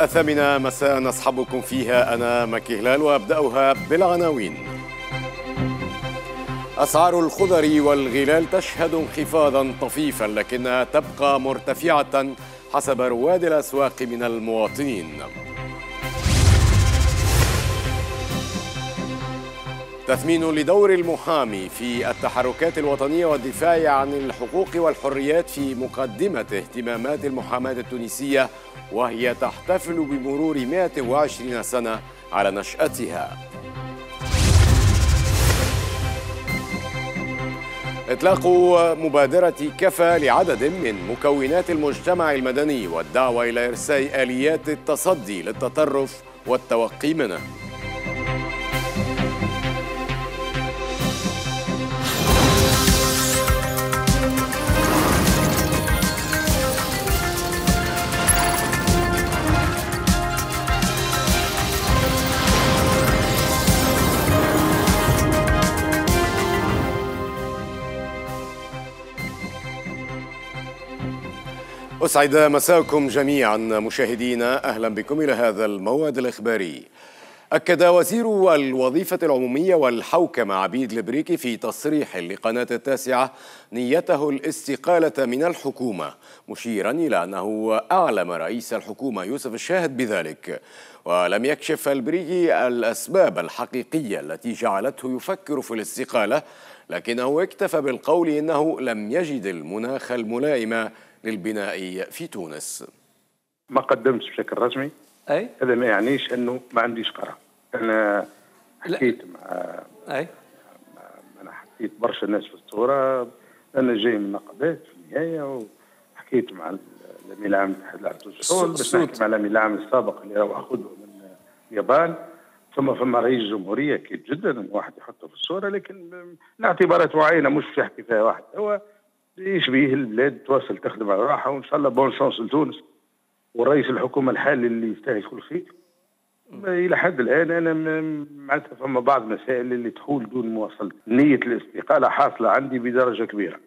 الثامنة مساء نصحبكم فيها أنا مكي هلال وأبدأها بالعناوين أسعار الخضر والغلال تشهد انخفاضا طفيفا لكنها تبقى مرتفعة حسب رواد الأسواق من المواطنين تثمين لدور المحامي في التحركات الوطنية والدفاع عن الحقوق والحريات في مقدمة اهتمامات المحاماة التونسية وهي تحتفل بمرور 120 سنة على نشأتها إطلاق مبادرة كفى لعدد من مكونات المجتمع المدني والدعوة إلى إرساء آليات التصدي للتطرف والتوقي منه أسعد مساكم جميعا مشاهدينا أهلا بكم إلى هذا الموعد الإخباري أكد وزير الوظيفة العمومية والحوكمة عبيد البريكي في تصريح لقناة التاسعة نيته الاستقالة من الحكومة مشيرا إلى أنه أعلم رئيس الحكومة يوسف الشاهد بذلك ولم يكشف البريكي الأسباب الحقيقية التي جعلته يفكر في الاستقالة لكنه اكتفى بالقول إنه لم يجد المناخ الملائم للبناء في تونس ما قدمتش بشكل رسمي أي؟ هذا ما يعنيش أنه ما عنديش قرار أنا حكيت مع أي؟ أنا حكيت برشا ناس في الصوره أنا جاي من نقابات في النهاية وحكيت مع الأمين العام الاتحاد العربي السعودي باش نحكي مع الأمين العام السابق اللي راهو أخذه من اليابان ثم فما رئيس جمهوريه اكيد جدا واحد يحطه في الصوره لكن الاعتبارات معينه مش يحكي فيها واحد هو ايش بيه البلاد تواصل تخدم على راحه وان شاء الله بون شونس لتونس ورئيس الحكومه الحالي اللي يستاهل كل خير الى حد الان انا معناتها فما بعض المسائل اللي تحول دون مواصله نيه الاستقاله حاصله عندي بدرجه كبيره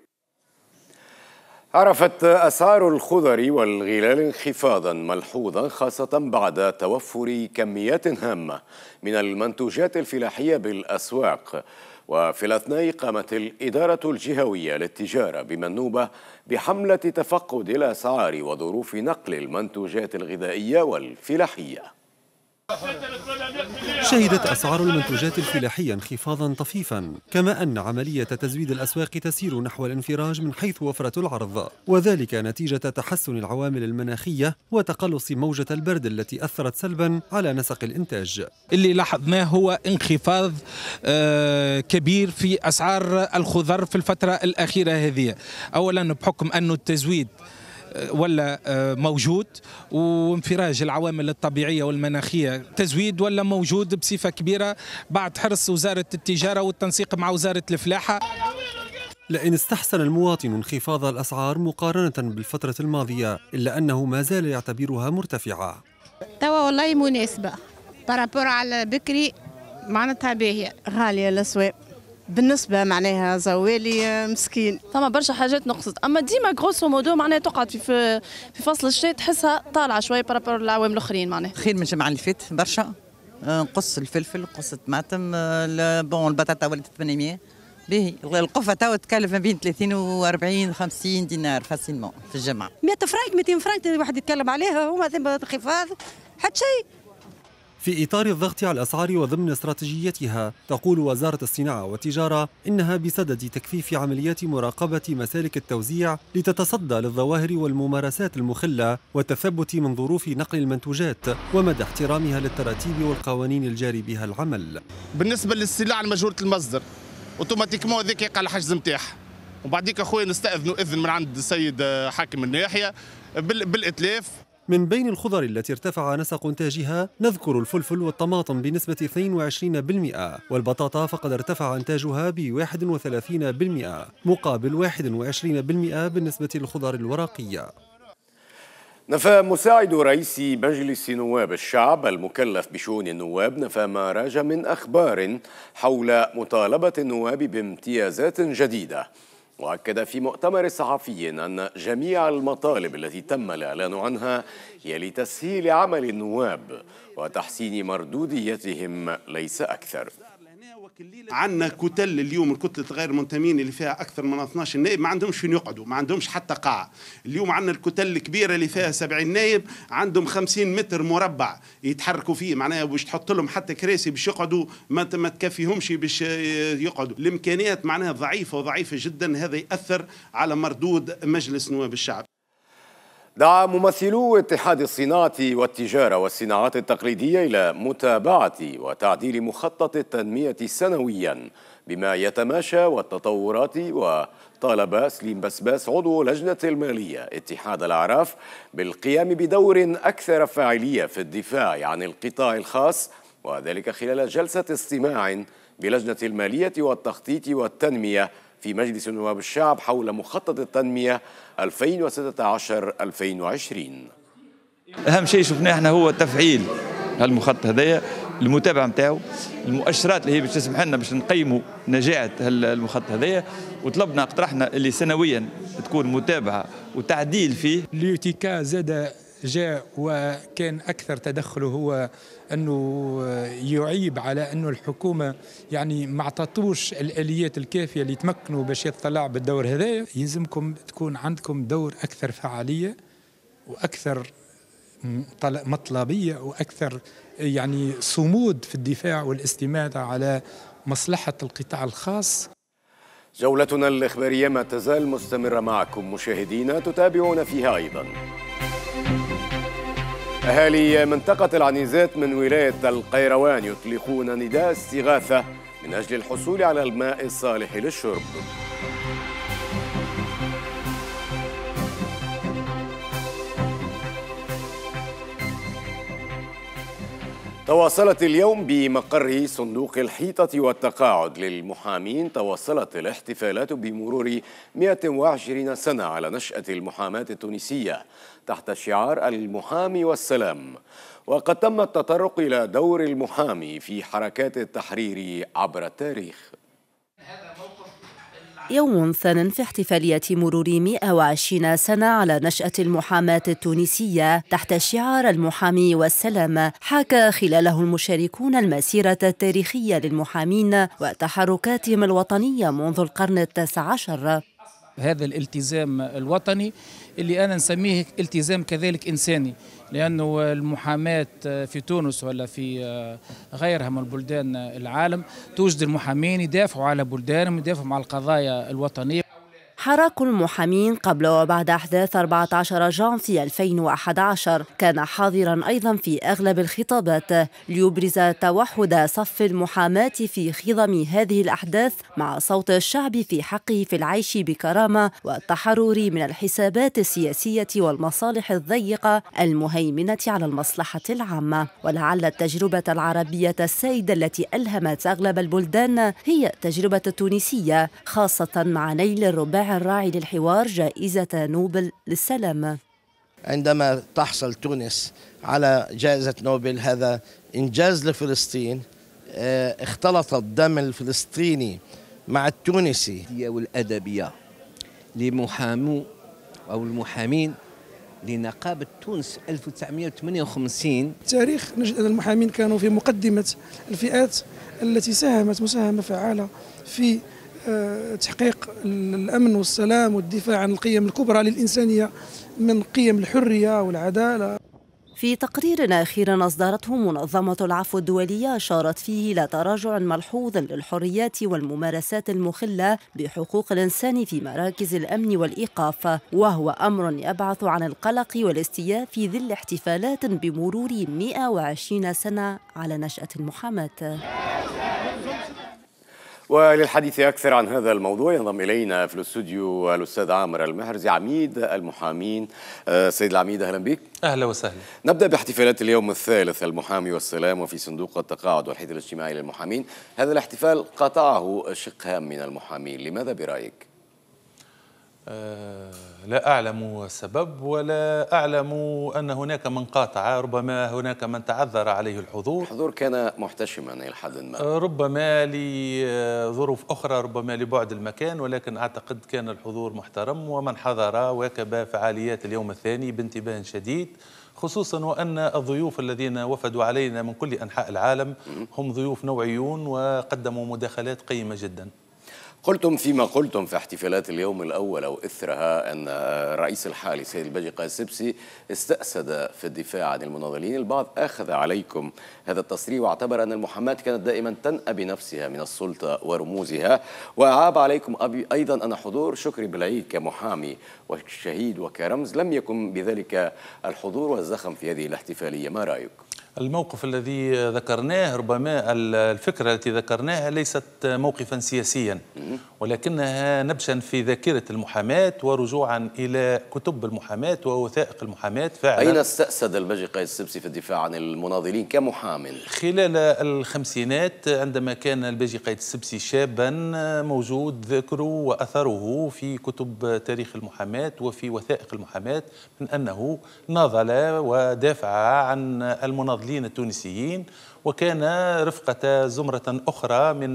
عرفت أسعار الخضر والغلال انخفاضا ملحوظا خاصة بعد توفر كميات هامة من المنتوجات الفلاحية بالأسواق وفي الأثناء قامت الإدارة الجهوية للتجارة بمنوبة بحملة تفقد الأسعار وظروف نقل المنتوجات الغذائية والفلاحية شهدت أسعار المنتوجات الفلاحية انخفاضا طفيفا كما أن عملية تزويد الأسواق تسير نحو الانفراج من حيث وفرة العرض وذلك نتيجة تحسن العوامل المناخية وتقلص موجة البرد التي أثرت سلبا على نسق الإنتاج اللي لاحظناه هو انخفاض آه، كبير في أسعار الخضر في الفترة الأخيرة هذه أولا بحكم أن التزويد ولا آه، موجود وانفراج العوامل الطبيعية والمناخية تزويد ولا موجود بصفة كبيرة بعد حرص وزارة التجارة والتنسيق مع وزارة الفلاحة لئن استحسن المواطن انخفاض الأسعار مقارنة بالفترة الماضية إلا أنه ما زال يعتبرها مرتفعة توا والله مناسبة بارابور على بكري معناتها باهية غالية الأسواق بالنسبه معناها زوالي آه، مسكين ثم برشا حاجات نقصت اما ديما غروسو مودو معناها تقعد في في فصل الشتاء تحسها طالعه شويه برابور العوام الاخرين معناها خير من الجمعه اللي فاتت برشا آه، نقص الفلفل نقص الطماطم بون آه، البطاطا ولات 800 باهي القفة تو تكلف ما بين 30 و 40 50 دينار فاسيلمون في الجمعة 100 فرانك 200 فرانك الواحد يتكلم عليها وما انخفاض حتى شيء في إطار الضغط على الأسعار وضمن استراتيجيتها تقول وزارة الصناعة والتجارة إنها بصدد تكثيف عمليات مراقبة مسالك التوزيع لتتصدى للظواهر والممارسات المخلة والتثبت من ظروف نقل المنتوجات ومدى احترامها للتراتيب والقوانين الجاري بها العمل بالنسبة للسلع المجهولة المصدر اوتوماتيكمون هذيك يقع الحجز نتاعها وبعديك اخويا نستاذنوا اذن من عند السيد حاكم الناحيه بالاتلاف من بين الخضر التي ارتفع نسق انتاجها نذكر الفلفل والطماطم بنسبة 22% والبطاطا فقد ارتفع انتاجها ب 31% مقابل 21% بالنسبة للخضر الورقية نفى مساعد رئيس مجلس نواب الشعب المكلف بشؤون النواب نفى ما راج من أخبار حول مطالبة النواب بامتيازات جديدة وأكد في مؤتمر صحفي أن جميع المطالب التي تم الإعلان عنها هي لتسهيل عمل النواب وتحسين مردوديتهم ليس أكثر عندنا كتل اليوم الكتلة غير منتمين اللي فيها أكثر من 12 نائب ما عندهمش فين يقعدوا ما عندهمش حتى قاعة اليوم عندنا الكتل الكبيرة اللي فيها 70 نائب عندهم 50 متر مربع يتحركوا فيه معناها باش تحط لهم حتى كراسي باش يقعدوا ما ما تكفيهمش باش يقعدوا الإمكانيات معناها ضعيفة وضعيفة جدا هذا يأثر على مردود مجلس نواب الشعب دعا ممثلو اتحاد الصناعة والتجارة والصناعات التقليدية إلى متابعة وتعديل مخطط التنمية سنويا بما يتماشى والتطورات وطالب سليم بسباس عضو لجنة المالية اتحاد الأعراف بالقيام بدور أكثر فاعلية في الدفاع عن القطاع الخاص وذلك خلال جلسة استماع بلجنة المالية والتخطيط والتنمية في مجلس نواب الشعب حول مخطط التنمية 2016-2020 أهم شيء شفناه احنا هو تفعيل هالمخطط هذايا المتابعه نتاعو المؤشرات اللي هي باش تسمح لنا باش نقيموا نجاعه المخطط هذايا وطلبنا اقترحنا اللي سنويا تكون متابعه وتعديل فيه اليوتيكا زاد جاء وكان اكثر تدخله هو انه يعيب على انه الحكومه يعني ما اعطتوش الاليات الكافيه اللي تمكنوا باش يطلع بالدور هذايا يلزمكم تكون عندكم دور اكثر فعاليه واكثر مطلبيه واكثر يعني صمود في الدفاع والاستماته على مصلحه القطاع الخاص جولتنا الإخبارية ما تزال مستمرة معكم مشاهدينا تتابعون فيها أيضا أهالي منطقة العنيزات من ولاية القيروان يطلقون نداء استغاثة من أجل الحصول على الماء الصالح للشرب تواصلت اليوم بمقر صندوق الحيطة والتقاعد للمحامين تواصلت الاحتفالات بمرور 120 سنة على نشأة المحاماة التونسية تحت شعار المحامي والسلام وقد تم التطرق إلى دور المحامي في حركات التحرير عبر التاريخ يوم ثان في احتفالية مرور 120 سنة على نشأة المحاماة التونسية تحت شعار المحامي والسلام حاكى خلاله المشاركون المسيرة التاريخية للمحامين وتحركاتهم الوطنية منذ القرن التاسع عشر هذا الالتزام الوطني اللي أنا نسميه التزام كذلك إنساني لأنه المحاماة في تونس ولا في آه، غيرها من بلدان العالم توجد المحامين يدافعوا على بلدانهم يدافعوا على القضايا الوطنية حراك المحامين قبل وبعد أحداث 14 في 2011 كان حاضرا أيضا في أغلب الخطابات ليبرز توحد صف المحاماة في خضم هذه الأحداث مع صوت الشعب في حقه في العيش بكرامة والتحرر من الحسابات السياسية والمصالح الضيقة المهيمنة على المصلحة العامة ولعل التجربة العربية السائدة التي ألهمت أغلب البلدان هي التجربة التونسية خاصة مع نيل الرباع الراعي للحوار جائزة نوبل للسلام عندما تحصل تونس على جائزة نوبل هذا إنجاز لفلسطين آه، اختلط الدم الفلسطيني مع التونسي والأدبية لمحامو أو المحامين لنقابة تونس 1958 التاريخ نجد أن المحامين كانوا في مقدمة الفئات التي ساهمت مساهمة فعالة في تحقيق الامن والسلام والدفاع عن القيم الكبرى للانسانيه من قيم الحريه والعداله في تقرير أخير أصدرته منظمة العفو الدولية أشارت فيه إلى تراجع ملحوظ للحريات والممارسات المخلة بحقوق الإنسان في مراكز الأمن والإيقاف وهو أمر يبعث عن القلق والاستياء في ظل احتفالات بمرور 120 سنة على نشأة المحاماة وللحديث أكثر عن هذا الموضوع ينضم إلينا في الاستوديو الأستاذ عامر المهرزي عميد المحامين آه، سيد العميد أهلا بك أهلا وسهلا نبدأ باحتفالات اليوم الثالث المحامي والسلام وفي صندوق التقاعد والحيث الاجتماعي للمحامين هذا الاحتفال قطعه شق هام من المحامين لماذا برأيك؟ آه، لا أعلم السبب ولا أعلم أن هناك من قاطع ربما هناك من تعذر عليه الحضور الحضور كان محتشما إلى حد ما آه، ربما لظروف آه، أخرى ربما لبعد المكان ولكن أعتقد كان الحضور محترم ومن حضر واكب فعاليات اليوم الثاني بانتباه شديد خصوصا وأن الضيوف الذين وفدوا علينا من كل أنحاء العالم هم ضيوف نوعيون وقدموا مداخلات قيمة جداً قلتم فيما قلتم في احتفالات اليوم الأول أو إثرها أن رئيس الحالي سيد الباجي قاسبسي استأسد في الدفاع عن المناضلين البعض أخذ عليكم هذا التصريح واعتبر أن المحاماة كانت دائما تنأى بنفسها من السلطة ورموزها وأعاب عليكم أبي أيضا أن حضور شكري بالعيد كمحامي وشهيد وكرمز لم يكن بذلك الحضور والزخم في هذه الاحتفالية ما رأيكم؟ الموقف الذي ذكرناه ربما الفكرة التي ذكرناها ليست موقفا سياسيا ولكنها نبشا في ذاكرة المحاماة ورجوعا إلى كتب المحاماة ووثائق المحاماة فعلا أين استأسد الباجي قيد السبسي في الدفاع عن المناضلين كمحام؟ خلال الخمسينات عندما كان الباجي قيد السبسي شابا موجود ذكره وأثره في كتب تاريخ المحاماة وفي وثائق المحاماة من أنه ناضل ودافع عن المناضلين الفاضلين التونسيين وكان رفقة زمرة أخرى من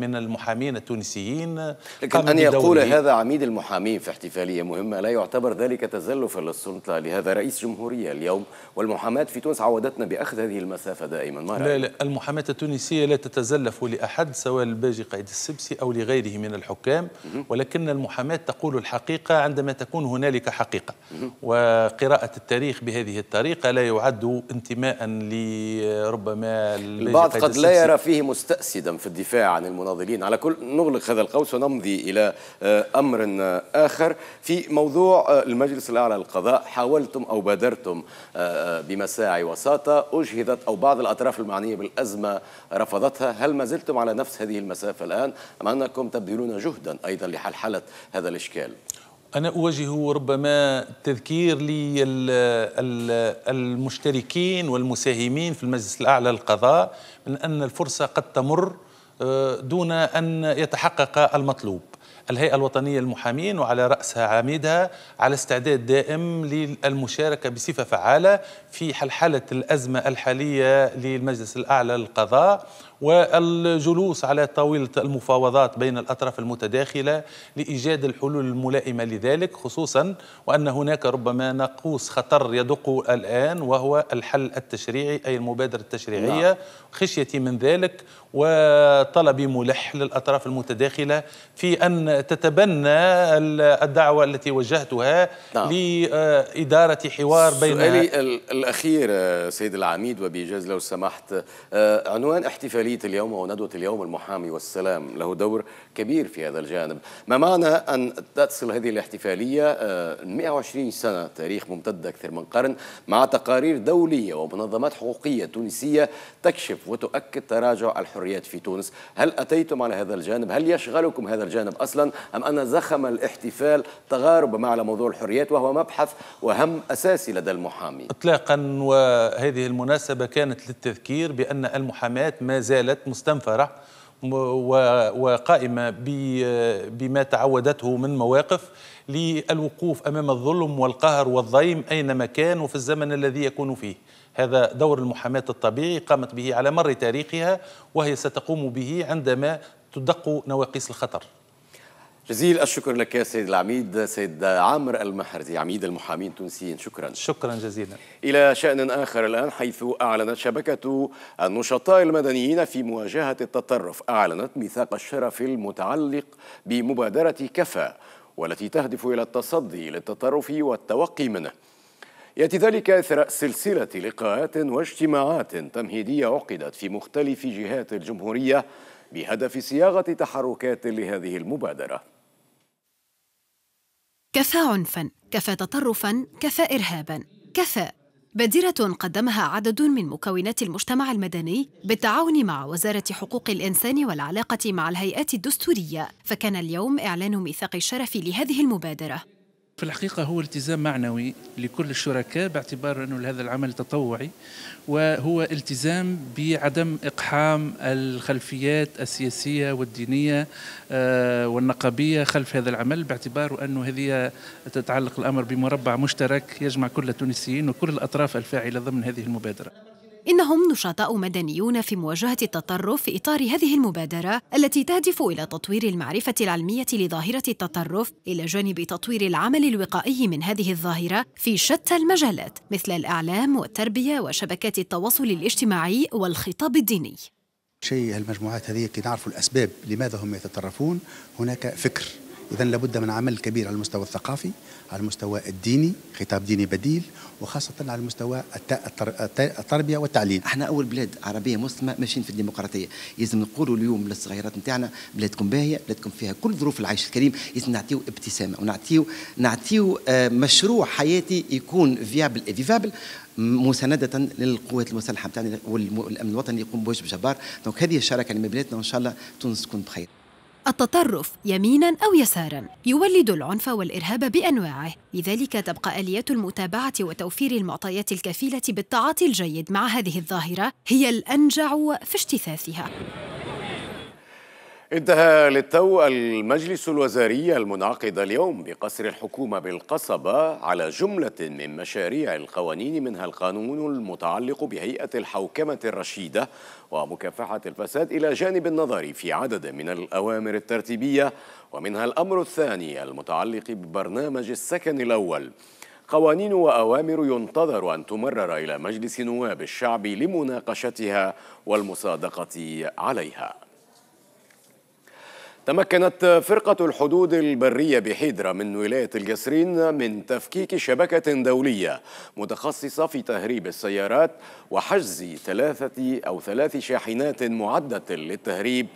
من المحامين التونسيين لكن أن يقول هذا عميد المحامين في احتفالية مهمة لا يعتبر ذلك تزلفا للسلطة لهذا رئيس جمهورية اليوم والمحاماة في تونس عودتنا بأخذ هذه المسافة دائما ما لا لا المحاماة التونسية لا تتزلف لأحد سواء الباجي قائد السبسي أو لغيره من الحكام ولكن المحاماة تقول الحقيقة عندما تكون هنالك حقيقة وقراءة التاريخ بهذه الطريقة لا يعد انتماء لربما ربما البعض قد لا يرى فيه مستأسدا في الدفاع عن المناضلين على كل نغلق هذا القوس ونمضي إلى آه، أمر آه، آخر في موضوع آه، المجلس الأعلى للقضاء حاولتم أو بادرتم بمساعي وساطة أجهدت أو بعض الأطراف المعنية بالأزمة رفضتها هل ما زلتم على نفس هذه المسافة الآن أم أنكم تبذلون جهدا أيضا لحل حالة هذا الإشكال أنا أواجه ربما تذكير للمشتركين والمساهمين في المجلس الأعلى للقضاء من أن الفرصة قد تمر آه، دون أن يتحقق المطلوب الهيئة الوطنية للمحامين وعلى رأسها عميدها على استعداد دائم للمشاركة بصفة فعالة في حلحلة الأزمة الحالية للمجلس الأعلى للقضاء والجلوس على طاولة المفاوضات بين الأطراف المتداخلة لإيجاد الحلول الملائمة لذلك خصوصا وأن هناك ربما ناقوس خطر يدق الآن وهو الحل التشريعي أي المبادرة التشريعية نعم. خشيتي من ذلك وطلب ملح للأطراف المتداخلة في أن تتبنى الدعوة التي وجهتها نعم. لإدارة حوار بين الأخير آه، سيد العميد وبيجاز لو سمحت آه، عنوان احتفالية اليوم وندوة اليوم المحامي والسلام له دور كبير في هذا الجانب ما معنى أن تصل هذه الاحتفالية 120 آه، سنة تاريخ ممتد أكثر من قرن مع تقارير دولية ومنظمات حقوقية تونسية تكشف وتؤكد تراجع الحريات في تونس هل أتيتم على هذا الجانب هل يشغلكم هذا الجانب أصلا أم أن زخم الاحتفال تغارب مع موضوع الحريات وهو مبحث وهم أساسي لدى المحامي إطلاقا سابقا وهذه المناسبة كانت للتذكير بأن المحاماة ما زالت مستنفرة وقائمة بما تعودته من مواقف للوقوف أمام الظلم والقهر والضيم أينما كان وفي الزمن الذي يكون فيه هذا دور المحاماة الطبيعي قامت به على مر تاريخها وهي ستقوم به عندما تدق نواقيس الخطر جزيل الشكر لك يا سيد العميد سيد عامر المحرزي عميد المحامين التونسيين شكرا شكرا جزيلا إلى شأن آخر الآن حيث أعلنت شبكة النشطاء المدنيين في مواجهة التطرف أعلنت ميثاق الشرف المتعلق بمبادرة كفى والتي تهدف إلى التصدي للتطرف والتوقي منه يأتي ذلك إثر سلسلة لقاءات واجتماعات تمهيدية عقدت في مختلف جهات الجمهورية بهدف صياغة تحركات لهذه المبادرة كفى عنفا كفى تطرفا كفى إرهابا كفى بادرة قدمها عدد من مكونات المجتمع المدني بالتعاون مع وزارة حقوق الإنسان والعلاقة مع الهيئات الدستورية فكان اليوم إعلان ميثاق الشرف لهذه المبادرة في الحقيقة هو التزام معنوي لكل الشركاء باعتبار أنه هذا العمل تطوعي وهو التزام بعدم إقحام الخلفيات السياسية والدينية آه، والنقابية خلف هذا العمل باعتبار أنه هذه تتعلق الأمر بمربع مشترك يجمع كل التونسيين وكل الأطراف الفاعلة ضمن هذه المبادرة إنهم نشطاء مدنيون في مواجهة التطرف في إطار هذه المبادرة التي تهدف إلى تطوير المعرفة العلمية لظاهرة التطرف إلى جانب تطوير العمل الوقائي من هذه الظاهرة في شتى المجالات مثل الإعلام والتربية وشبكات التواصل الاجتماعي والخطاب الديني شيء المجموعات هذه كي نعرفوا الأسباب لماذا هم يتطرفون هناك فكر إذا لابد من عمل كبير على المستوى الثقافي على المستوى الديني خطاب ديني بديل وخاصة على مستوى التربية والتعليم احنا أول بلاد عربية مسلمة ماشيين في الديمقراطية لازم نقولوا اليوم للصغيرات نتاعنا بلادكم باهية بلادكم فيها كل ظروف العيش الكريم لازم نعطيو ابتسامة ونعطيو نعطيو آه، مشروع حياتي يكون فيابل فيفابل مساندة للقوات المسلحة نتاعنا والأمن الوطني يقوم بوجه جبار دونك هذه الشراكة اللي ما بيناتنا وإن شاء الله تونس تكون بخير التطرف يمينا أو يسارا يولد العنف والإرهاب بأنواعه لذلك تبقى اليات المتابعة وتوفير المعطيات الكفيلة بالتعاطي الجيد مع هذه الظاهرة هي الأنجع في اجتثاثها انتهى للتو المجلس الوزاري المنعقد اليوم بقصر الحكومة بالقصبة على جملة من مشاريع القوانين منها القانون المتعلق بهيئة الحوكمة الرشيدة ومكافحة الفساد إلى جانب النظر في عدد من الأوامر الترتيبية ومنها الأمر الثاني المتعلق ببرنامج السكن الأول قوانين وأوامر ينتظر أن تمرر إلى مجلس نواب الشعب لمناقشتها والمصادقة عليها تمكنت فرقة الحدود البرية بحيدرة من ولاية الجسرين من تفكيك شبكة دولية متخصصة في تهريب السيارات وحجز ثلاثة أو ثلاث شاحنات معدة للتهريب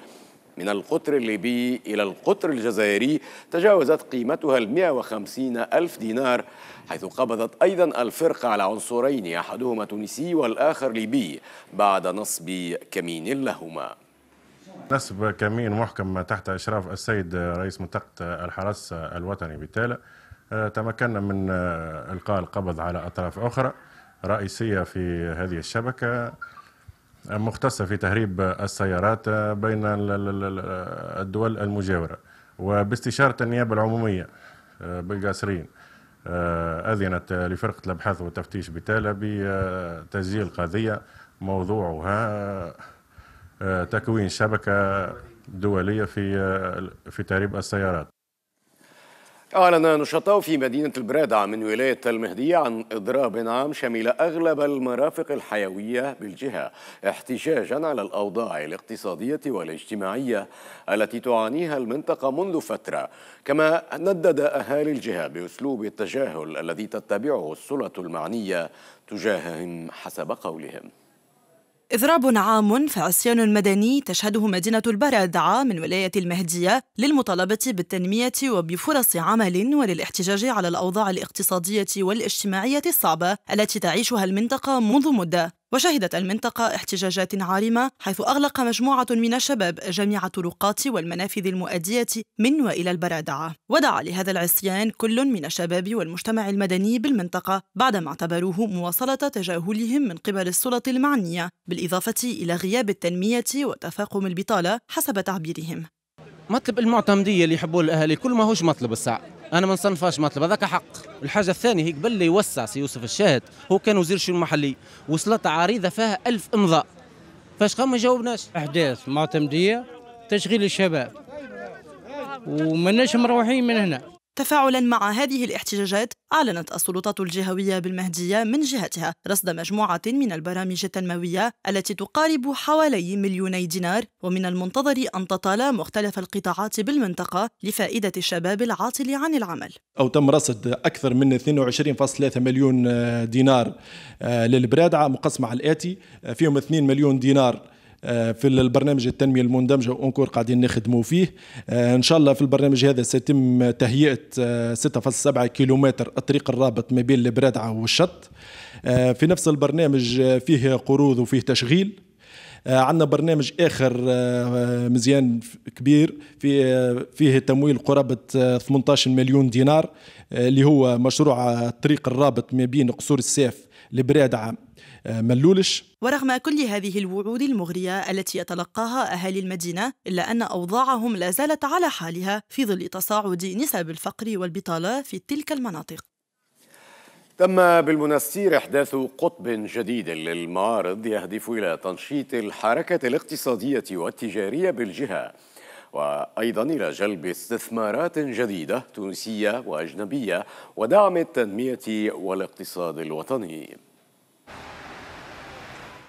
من القطر الليبي إلى القطر الجزائري تجاوزت قيمتها ال 150 ألف دينار حيث قبضت أيضا الفرقة على عنصرين أحدهما تونسي والآخر ليبي بعد نصب كمين لهما نسب كمين محكم تحت إشراف السيد رئيس منطقة الحرس الوطني بتالا آه، تمكنا من آه، إلقاء القبض على أطراف أخرى رئيسية في هذه الشبكة آه، مختصة في تهريب السيارات بين الدول المجاورة وباستشارة النيابة العمومية بالقاسرين أذنت لفرقة الأبحاث والتفتيش بتالا بتسجيل قضية موضوعها تكوين شبكة دولية في في تهريب السيارات أعلن نشطاء في مدينة البرادع من ولاية المهدية عن إضراب عام شمل أغلب المرافق الحيوية بالجهة احتجاجا على الأوضاع الاقتصادية والاجتماعية التي تعانيها المنطقة منذ فترة كما ندد أهالي الجهة بأسلوب التجاهل الذي تتبعه السلطة المعنية تجاههم حسب قولهم إضراب عام فعصيان مدني تشهده مدينة البرادعة من ولاية المهدية للمطالبة بالتنمية وبفرص عمل وللاحتجاج على الأوضاع الاقتصادية والاجتماعية الصعبة التي تعيشها المنطقة منذ مدة وشهدت المنطقة احتجاجات عارمة حيث أغلق مجموعة من الشباب جميع الطرقات والمنافذ المؤدية من وإلى البرادعة ودعا لهذا العصيان كل من الشباب والمجتمع المدني بالمنطقة بعدما اعتبروه مواصلة تجاهلهم من قبل السلط المعنية بالإضافة إلى غياب التنمية وتفاقم البطالة حسب تعبيرهم مطلب المعتمدية اللي يحبوه الأهالي كل ما هوش مطلب الساعة انا ما نصنفهاش مطلب هذاك حق الحاجه الثانيه هي قبل يوسع سي يوسف الشاهد هو كان وزير الشؤون المحلي وصلت عريضه فيها ألف امضاء فاش قام ما جاوبناش احداث معتمديه تشغيل الشباب ومناش مروحين من هنا تفاعلا مع هذه الاحتجاجات أعلنت السلطات الجهوية بالمهدية من جهتها رصد مجموعة من البرامج التنموية التي تقارب حوالي مليوني دينار ومن المنتظر أن تطال مختلف القطاعات بالمنطقة لفائدة الشباب العاطل عن العمل أو تم رصد أكثر من 22.3 مليون دينار آه، للبرادعة مقسمة على الآتي آه، فيهم 2 مليون دينار آه، في البرنامج التنمية المندمجة وأنكور قاعدين نخدموا فيه آه، إن شاء الله في البرنامج هذا سيتم تهيئة 6.7 آه، كيلومتر الطريق الرابط ما بين البرادعة والشط في نفس البرنامج فيه قروض وفيه تشغيل عندنا برنامج اخر مزيان كبير في فيه تمويل قرابه 18 مليون دينار اللي هو مشروع الطريق الرابط ما بين قصور السيف لبراد عام آه، ملولش ورغم كل هذه الوعود المغرية التي يتلقاها أهالي المدينة إلا أن أوضاعهم لا زالت على حالها في ظل تصاعد نسب الفقر والبطالة في تلك المناطق تم بالمنستير إحداث قطب جديد للمعارض يهدف إلى تنشيط الحركة الاقتصادية والتجارية بالجهة وأيضا إلى جلب استثمارات جديدة تونسية وأجنبية ودعم التنمية والاقتصاد الوطني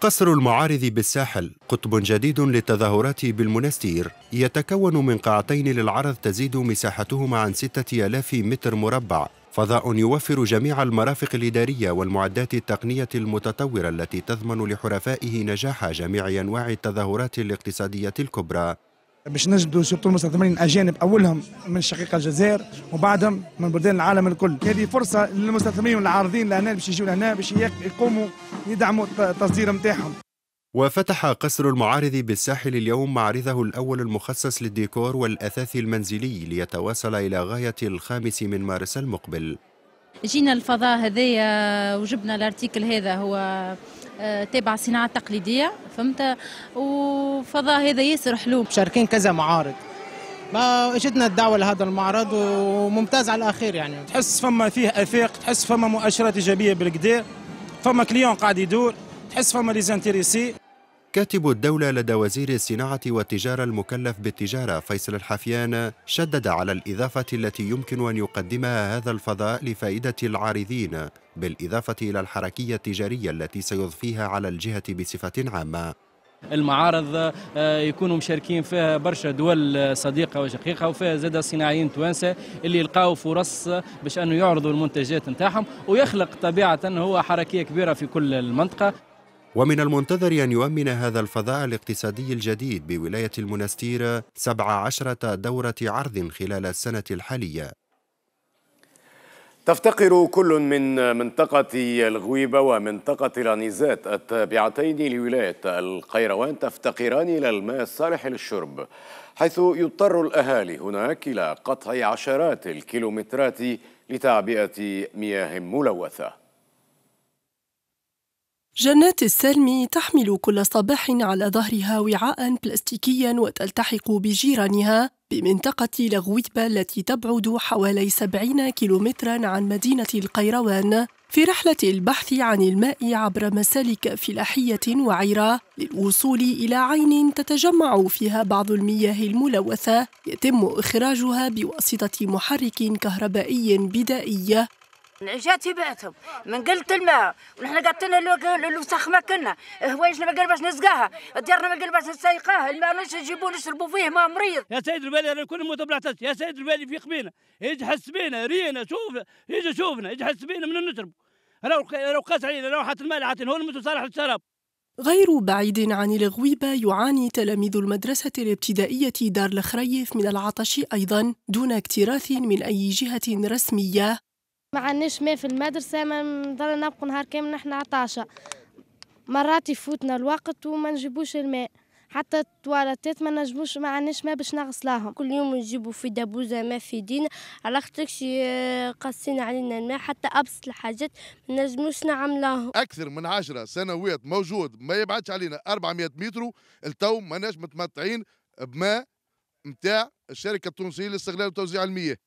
قصر المعارض بالساحل قطب جديد للتظاهرات بالمنستير يتكون من قاعتين للعرض تزيد مساحتهما عن 6000 متر مربع فضاء يوفر جميع المرافق الإدارية والمعدات التقنية المتطورة التي تضمن لحرفائه نجاح جميع أنواع التظاهرات الاقتصادية الكبرى باش نجدوا سيرتو المستثمرين الاجانب اولهم من شقيق الجزائر وبعدهم من بلدان العالم الكل هذه فرصه للمستثمرين والعارضين لهنا باش يجوا لهنا باش يقوموا يدعموا التصدير نتاعهم وفتح قصر المعارض بالساحل اليوم معرضه الأول المخصص للديكور والأثاث المنزلي ليتواصل إلى غاية الخامس من مارس المقبل جينا الفضاء هذايا وجبنا الارتيكل هذا هو آه، تابع صناعة تقليدية فهمت وفضاء هذا ياسر حلو مشاركين كذا معارض ما اجتنا الدعوه لهذا المعرض وممتاز على الاخير يعني تحس فما فيه افاق تحس فما مؤشرات ايجابيه بالكدا فما كليون قاعد يدور تحس فما ليزانتيريسي كاتب الدولة لدى وزير الصناعة والتجارة المكلف بالتجارة فيصل الحفيان شدد على الإضافة التي يمكن أن يقدمها هذا الفضاء لفائدة العارضين بالإضافة إلى الحركية التجارية التي سيضفيها على الجهة بصفة عامة المعارض آه، يكونوا مشاركين فيها برشا دول صديقه وشقيقه وفيها زاد صناعيين توانسه اللي يلقاو فرص باش انه يعرضوا المنتجات نتاعهم ويخلق طبيعه هو حركيه كبيره في كل المنطقه ومن المنتظر أن يؤمن هذا الفضاء الاقتصادي الجديد بولاية المنستير 17 دورة عرض خلال السنة الحالية تفتقر كل من منطقة الغويبة ومنطقة الانيزات التابعتين لولاية القيروان تفتقران إلى الماء الصالح للشرب حيث يضطر الأهالي هناك إلى قطع عشرات الكيلومترات لتعبئة مياه ملوثة جنات السلم تحمل كل صباح على ظهرها وعاء بلاستيكيا وتلتحق بجيرانها بمنطقة لغويبة التي تبعد حوالي 70 كيلومترا عن مدينة القيروان في رحلة البحث عن الماء عبر مسالك فلاحية وعيرة للوصول إلى عين تتجمع فيها بعض المياه الملوثة يتم إخراجها بواسطة محرك كهربائي بدائي جات في بعتهم من قلة الماء ونحن قاطين الوسخ ما كنا هوايجنا ما باش نسقاها ديارنا ما باش نسيقاها الماء مش نجيبوه نشربوا فيه ما مريض يا سيد البالي انا كل مو بلعتش يا سيد البالي في بينا يجي حس بينا رينا شوف يجي شوفنا يجي حس بينا من نشرب لو قاس علينا لو حط الماء عاطينه لهم صالح للشراب غير بعيد عن الغويبة يعاني تلاميذ المدرسة الابتدائية دار الخريف من العطش أيضا دون اكتراث من أي جهة رسمية ما عندناش ماء في المدرسة ما نضل نبقوا نهار كامل نحن عطاشة مرات يفوتنا الوقت وما نجيبوش الماء حتى التواليتات ما نجموش ما عندناش ما باش نغسلاهم كل يوم نجيبوا في دبوزة ما في دين على خاطرش آه، قاسين علينا الماء حتى ابسط الحاجات ما نجموش نعملوها اكثر من عشرة سنوات موجود ما يبعدش علينا 400 متر التو ماناش متمتعين بماء نتاع الشركه التونسيه لاستغلال وتوزيع المياه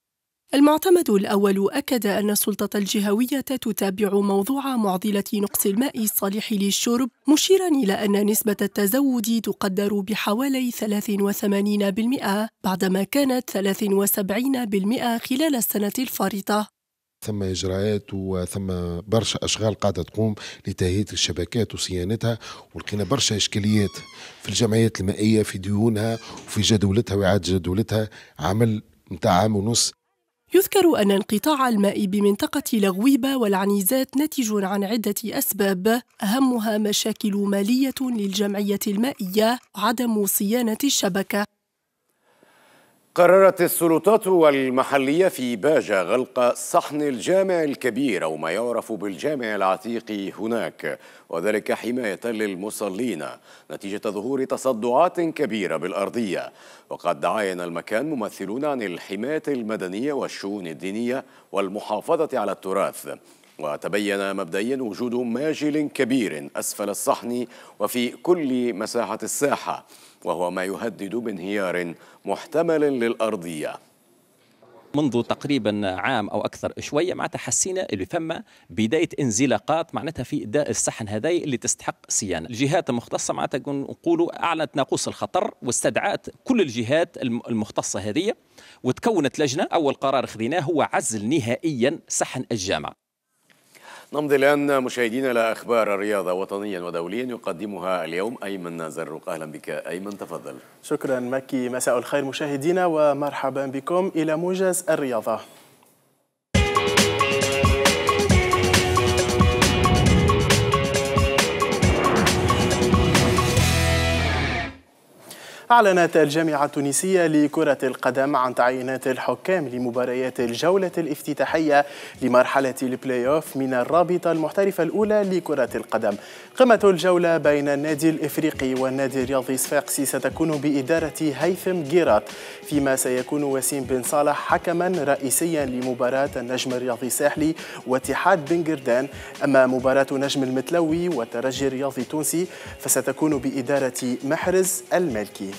المعتمد الأول أكد أن السلطة الجهوية تتابع موضوع معضلة نقص الماء الصالح للشرب مشيرا إلى أن نسبة التزود تقدر بحوالي 83% بعدما كانت 73% خلال السنة الفارطة ثم اجراءات وثم برشا اشغال قاعده تقوم لتهيئه الشبكات وصيانتها ولقينا برشا اشكاليات في الجمعيات المائيه في ديونها وفي جدولتها واعاده جدولتها عمل نتاع عام ونص يذكر أن انقطاع الماء بمنطقة لغويبة والعنيزات ناتج عن عدة أسباب أهمها مشاكل مالية للجمعية المائية وعدم صيانة الشبكة قررت السلطات المحلية في باجة غلق صحن الجامع الكبير أو ما يعرف بالجامع العتيق هناك وذلك حماية للمصلين نتيجة ظهور تصدعات كبيرة بالأرضية وقد عاين المكان ممثلون عن الحماية المدنية والشؤون الدينية والمحافظة على التراث وتبين مبدئيا وجود ماجل كبير أسفل الصحن وفي كل مساحة الساحة وهو ما يهدد بانهيار محتمل للأرضية منذ تقريبا عام او اكثر شويه معناتها حسينا اللي فما بدايه انزلاقات معناتها في اداء الصحن هذي اللي تستحق صيانه، الجهات المختصه معناتها نقولوا اعلنت ناقوس الخطر واستدعات كل الجهات المختصه هذه وتكونت لجنه اول قرار خذيناه هو عزل نهائيا صحن الجامعه. نمضي الآن مشاهدينا إلى أخبار الرياضة وطنيا ودوليا يقدمها اليوم أيمن زروق أهلا بك أيمن تفضل شكرا مكي مساء الخير مشاهدينا ومرحبا بكم إلى موجز الرياضة أعلنت الجامعة التونسية لكرة القدم عن تعيينات الحكام لمباريات الجولة الافتتاحية لمرحلة البلاي أوف من الرابطة المحترفة الأولى لكرة القدم قمة الجولة بين النادي الإفريقي والنادي الرياضي صفاقسي ستكون بإدارة هيثم جيرات فيما سيكون وسيم بن صالح حكما رئيسيا لمباراة النجم الرياضي الساحلي واتحاد بن أما مباراة نجم المتلوي والترجي الرياضي التونسي فستكون بإدارة محرز المالكي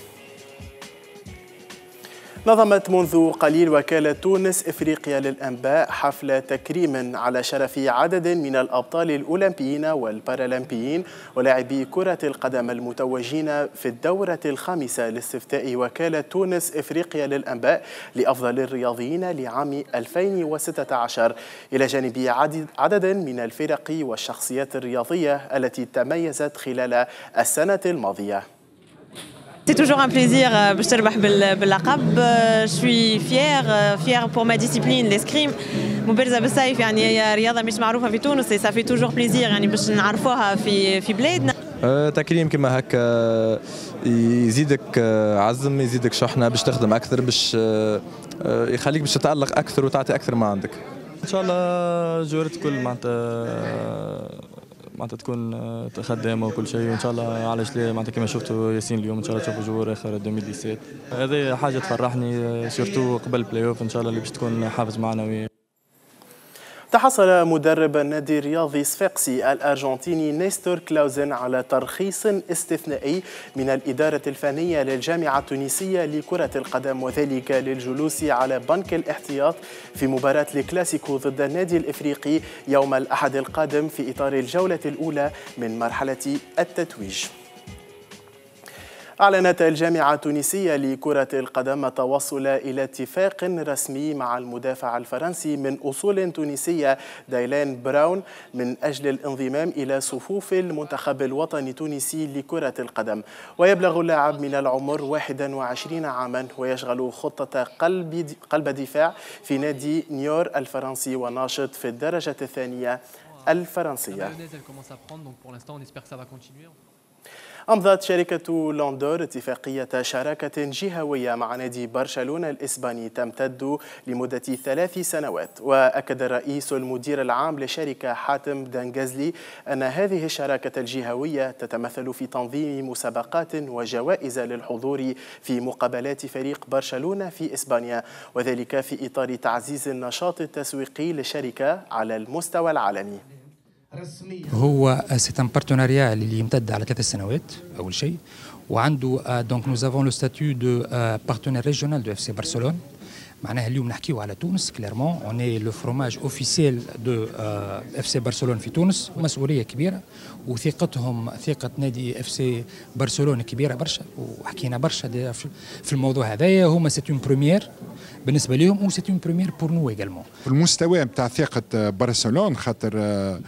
نظمت منذ قليل وكالة تونس إفريقيا للأنباء حفل تكريم على شرف عدد من الأبطال الأولمبيين والبارالمبيين ولاعبي كرة القدم المتوجين في الدورة الخامسة لاستفتاء وكالة تونس إفريقيا للأنباء لأفضل الرياضيين لعام 2016 إلى جانب عدد من الفرق والشخصيات الرياضية التي تميزت خلال السنة الماضية C'est toujours un plaisir باش تربح باللقب شوي فيير فيير بور ما ديسيبلين الاسكريم مبارزه بالسيف يعني هي رياضه مش معروفه في تونس سا في توجور بليزير يعني باش نعرفوها في في بلادنا أه، تكريم كما هكا آه، يزيدك آه، عزم يزيدك شحنه باش تخدم اكثر باش يخليك باش تتالق اكثر وتعطي اكثر ما عندك ان شاء الله جورت كل معناتها معناتها تكون آه، خدامه وكل شيء وان شاء الله علاش لا معناتها كما شفتوا ياسين اليوم ان شاء الله تشوفوا جوار اخر 2017 هذه حاجه تفرحني سيرتو آه، قبل بلاي اوف ان شاء الله اللي باش تكون حافز معنوي تحصل مدرب النادي الرياضي الصفاقسي الأرجنتيني نيستور كلاوزن على ترخيص استثنائي من الإدارة الفنية للجامعة التونسية لكرة القدم وذلك للجلوس على بنك الاحتياط في مباراة الكلاسيكو ضد النادي الإفريقي يوم الأحد القادم في إطار الجولة الأولى من مرحلة التتويج أعلنت الجامعة التونسية لكرة القدم التوصل إلى اتفاق رسمي مع المدافع الفرنسي من أصول تونسية دايلان براون من أجل الانضمام إلى صفوف المنتخب الوطني التونسي لكرة القدم ويبلغ اللاعب من العمر 21 عاما ويشغل خطة قلب قلب دفاع في نادي نيور الفرنسي وناشط في الدرجة الثانية الفرنسية أمضت شركة لوندور اتفاقية شراكة جهوية مع نادي برشلونة الإسباني تمتد لمدة ثلاث سنوات وأكد الرئيس المدير العام للشركة حاتم دانجازلي أن هذه الشراكة الجهوية تتمثل في تنظيم مسابقات وجوائز للحضور في مقابلات فريق برشلونة في إسبانيا وذلك في إطار تعزيز النشاط التسويقي للشركة على المستوى العالمي هو سيت ان بارتناريا اللي يمتد على ثلاث سنوات اول شيء وعنده دونك نو افون لو ستاتيو دو بارتنير ريجيونال دو اف سي برشلونه معناها اليوم نحكيو على تونس كليرمون اوني لو فروماج اوفيسيال دو اف سي برشلونه في تونس مسؤوليه كبيره وثقتهم ثقه نادي اف سي برشلونه كبيره برشا وحكينا برشا في الموضوع هذايا هما سيت اون بروميير بالنسبه لهم و سيت اون بروميير بور نو ايجالمون المستوى نتاع ثقه برشلونه آه، خاطر آه،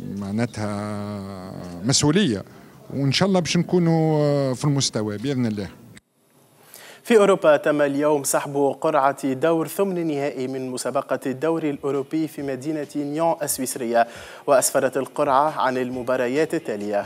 معناتها مسؤوليه وان شاء الله باش نكونوا آه، في المستوى باذن الله في أوروبا تم اليوم سحب قرعة دور ثمن نهائي من مسابقة الدوري الأوروبي في مدينة نيون السويسرية وأسفرت القرعة عن المباريات التالية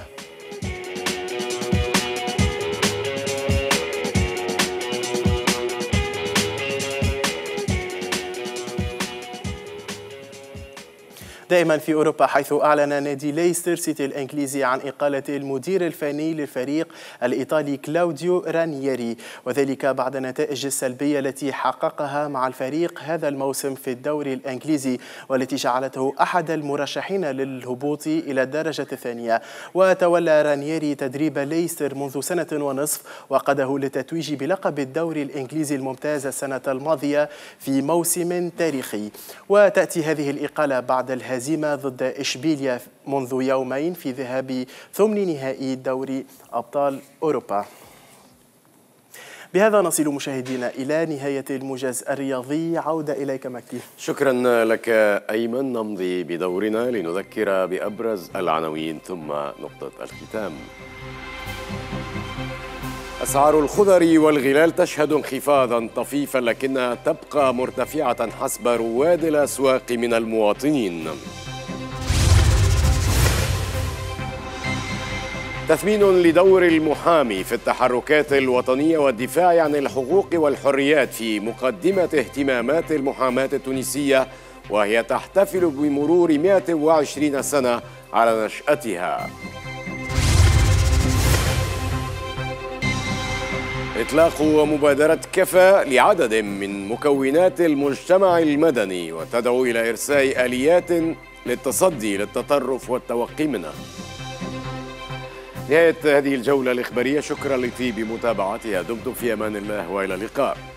دائما في أوروبا حيث أعلن نادي ليستر سيتي الإنجليزي عن إقالة المدير الفني للفريق الإيطالي كلاوديو رانييري وذلك بعد النتائج السلبية التي حققها مع الفريق هذا الموسم في الدوري الإنجليزي والتي جعلته أحد المرشحين للهبوط إلى الدرجة الثانية وتولى رانييري تدريب ليستر منذ سنة ونصف وقده للتتويج بلقب الدوري الإنجليزي الممتاز السنة الماضية في موسم تاريخي وتأتي هذه الإقالة بعد الهزيمة الهزيمة ضد إشبيليا منذ يومين في ذهاب ثمن نهائي دوري أبطال أوروبا بهذا نصل مشاهدينا إلى نهاية الموجز الرياضي عودة إليك مكتي شكرا لك أيمن نمضي بدورنا لنذكر بأبرز العناوين ثم نقطة الختام أسعار الخضر والغلال تشهد انخفاضا طفيفا لكنها تبقى مرتفعة حسب رواد الأسواق من المواطنين تثمين لدور المحامي في التحركات الوطنية والدفاع عن الحقوق والحريات في مقدمة اهتمامات المحاماة التونسية وهي تحتفل بمرور 120 سنة على نشأتها إطلاق مبادرة كفى لعدد من مكونات المجتمع المدني وتدعو إلى إرساء آليات للتصدي للتطرف والتوقي منه نهاية هذه الجولة الإخبارية شكرا لطيب متابعتها دمتم في أمان الله وإلى اللقاء